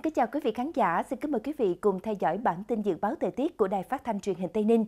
Xin kính chào quý vị khán giả, xin kính mời quý vị cùng theo dõi bản tin dự báo thời tiết của Đài Phát thanh Truyền hình Tây Ninh.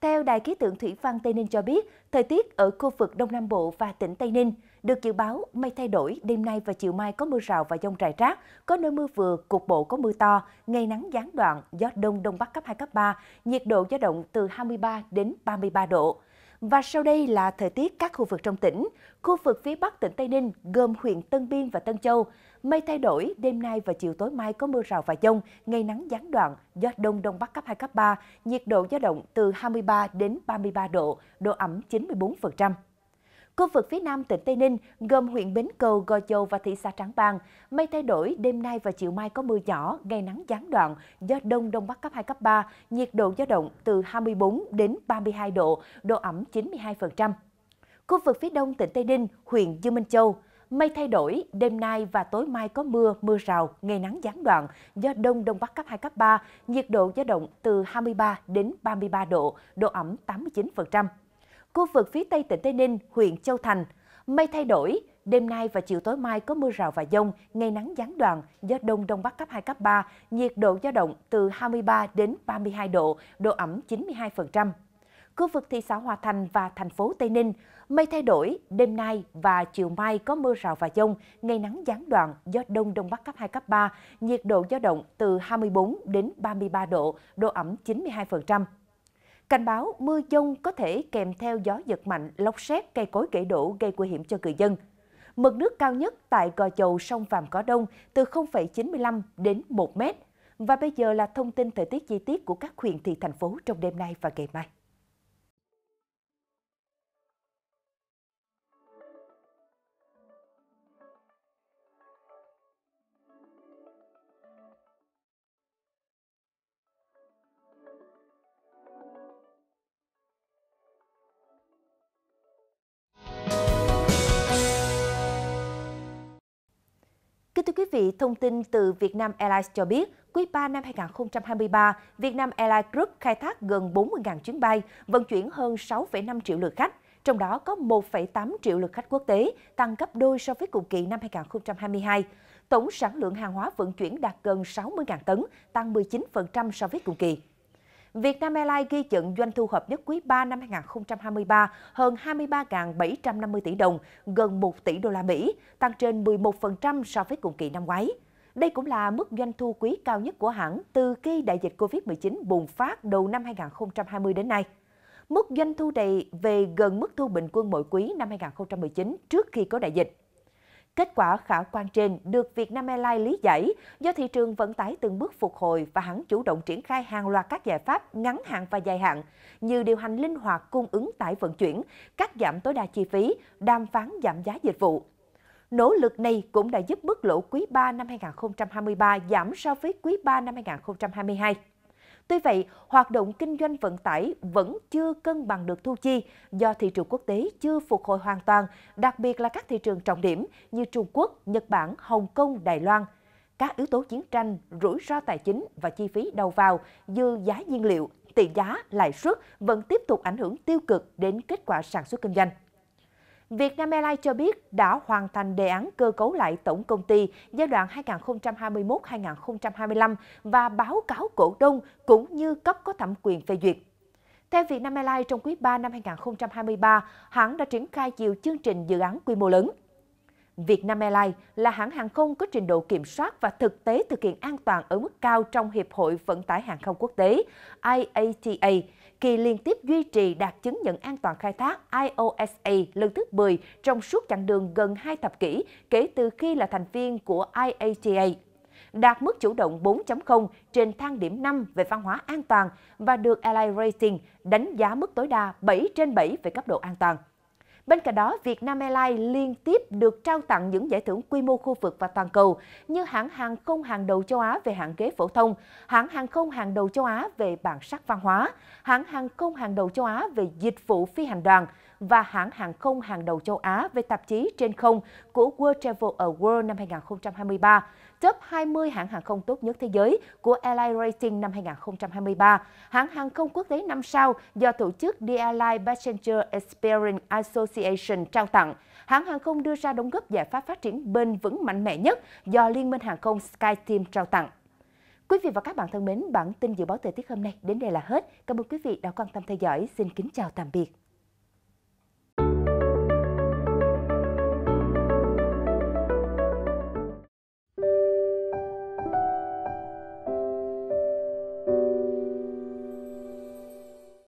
Theo Đài khí tượng thủy văn Tây Ninh cho biết, thời tiết ở khu vực Đông Nam Bộ và tỉnh Tây Ninh được dự báo mây thay đổi, đêm nay và chiều mai có mưa rào và dông rải rác, có nơi mưa vừa, cục bộ có mưa to, ngày nắng gián đoạn, gió đông đông bắc cấp 2 cấp 3, nhiệt độ dao động từ 23 đến 33 độ. Và sau đây là thời tiết các khu vực trong tỉnh. Khu vực phía Bắc tỉnh Tây Ninh gồm huyện Tân Biên và Tân Châu. Mây thay đổi, đêm nay và chiều tối mai có mưa rào và dông, ngày nắng gián đoạn, gió đông đông bắc cấp 2, cấp 3, nhiệt độ dao động từ 23 đến 33 độ, độ ẩm 94%. Khu vực phía nam tỉnh Tây Ninh gồm huyện Bến Cầu, Gò Dầu và thị xã Trảng Bàng. Mây thay đổi, đêm nay và chiều mai có mưa nhỏ, ngày nắng gián đoạn, gió đông đông bắc cấp 2, cấp 3, nhiệt độ dao động từ 24 đến 32 độ, độ ẩm 92%. Khu vực phía đông tỉnh Tây Ninh, huyện Dương Minh Châu, mây thay đổi, đêm nay và tối mai có mưa, mưa rào, ngày nắng gián đoạn, gió đông đông bắc cấp 2 cấp 3, nhiệt độ dao động từ 23 đến 33 độ, độ ẩm 89% khu vực phía tây tỉnh Tây Ninh, huyện Châu Thành, mây thay đổi, đêm nay và chiều tối mai có mưa rào và dông, ngày nắng gián đoạn, gió đông đông bắc cấp 2 cấp 3, nhiệt độ dao động từ 23 đến 32 độ, độ ẩm 92%. Khu vực thị xã Hòa Thành và thành phố Tây Ninh, mây thay đổi, đêm nay và chiều mai có mưa rào và dông, ngày nắng gián đoạn, gió đông đông bắc cấp 2 cấp 3, nhiệt độ dao động từ 24 đến 33 độ, độ ẩm 92%. Cảnh báo mưa dông có thể kèm theo gió giật mạnh, lốc xét, cây cối gãy đổ gây nguy hiểm cho người dân. Mực nước cao nhất tại Gò Chầu sông Vàm Cỏ Đông từ 0,95 đến 1 mét. Và bây giờ là thông tin thời tiết chi tiết của các huyện thị thành phố trong đêm nay và ngày mai. vị, thông tin từ Vietnam Airlines cho biết, quý 3 năm 2023, Vietnam Airlines Group khai thác gần 40.000 chuyến bay, vận chuyển hơn 6,5 triệu lượt khách, trong đó có 1,8 triệu lượt khách quốc tế, tăng gấp đôi so với cùng kỳ năm 2022. Tổng sản lượng hàng hóa vận chuyển đạt gần 60.000 tấn, tăng 19% so với cùng kỳ. Việt Nam Airlines ghi nhận doanh thu hợp nhất quý 3 năm 2023 hơn 23.750 tỷ đồng, gần 1 tỷ đô la Mỹ, tăng trên 11% so với cùng kỳ năm ngoái. Đây cũng là mức doanh thu quý cao nhất của hãng từ khi đại dịch Covid-19 bùng phát đầu năm 2020 đến nay. Mức doanh thu này về gần mức thu bình quân mỗi quý năm 2019 trước khi có đại dịch. Kết quả khả quan trên được Vietnam Airlines lý giải do thị trường vận tải từng bước phục hồi và hãng chủ động triển khai hàng loạt các giải pháp ngắn hạn và dài hạn như điều hành linh hoạt cung ứng tải vận chuyển, cắt giảm tối đa chi phí, đàm phán giảm giá dịch vụ. Nỗ lực này cũng đã giúp mức lỗ quý 3 năm 2023 giảm so với quý 3 năm 2022. Tuy vậy, hoạt động kinh doanh vận tải vẫn chưa cân bằng được thu chi do thị trường quốc tế chưa phục hồi hoàn toàn, đặc biệt là các thị trường trọng điểm như Trung Quốc, Nhật Bản, Hồng Kông, Đài Loan. Các yếu tố chiến tranh, rủi ro tài chính và chi phí đầu vào như giá nhiên liệu, tiền giá, lãi suất vẫn tiếp tục ảnh hưởng tiêu cực đến kết quả sản xuất kinh doanh. Việt Nam Airlines cho biết đã hoàn thành đề án cơ cấu lại tổng công ty giai đoạn 2021-2025 và báo cáo cổ đông cũng như cấp có thẩm quyền phê duyệt. Theo Vietnam Airlines, trong quý 3 năm 2023, hãng đã triển khai nhiều chương trình dự án quy mô lớn. Vietnam Airlines là hãng hàng không có trình độ kiểm soát và thực tế thực hiện an toàn ở mức cao trong Hiệp hội Vận tải Hàng không Quốc tế IATA, kỳ liên tiếp duy trì đạt chứng nhận an toàn khai thác IOSA lần thứ 10 trong suốt chặng đường gần 2 thập kỷ kể từ khi là thành viên của IATA đạt mức chủ động 4.0 trên thang điểm 5 về văn hóa an toàn và được Ally Rating đánh giá mức tối đa 7 trên 7 về cấp độ an toàn. Bên cạnh đó, Vietnam Airlines liên tiếp được trao tặng những giải thưởng quy mô khu vực và toàn cầu như hãng hàng không hàng đầu châu Á về hạng ghế phổ thông, hãng hàng không hàng đầu châu Á về bản sắc văn hóa, hãng hàng không hàng đầu châu Á về dịch vụ phi hành đoàn, và hãng hàng không hàng đầu châu Á về tạp chí Trên không của World Travel Award năm 2023, top 20 hãng hàng không tốt nhất thế giới của Airline Rating năm 2023, hãng hàng không quốc tế năm sau do tổ chức The Airline Passenger Experience Association trao tặng. Hãng hàng không đưa ra đóng góp giải pháp phát triển bền vững mạnh mẽ nhất do Liên minh hàng không SkyTeam trao tặng. Quý vị và các bạn thân mến, bản tin dự báo thời tiết hôm nay đến đây là hết. Cảm ơn quý vị đã quan tâm theo dõi. Xin kính chào tạm biệt.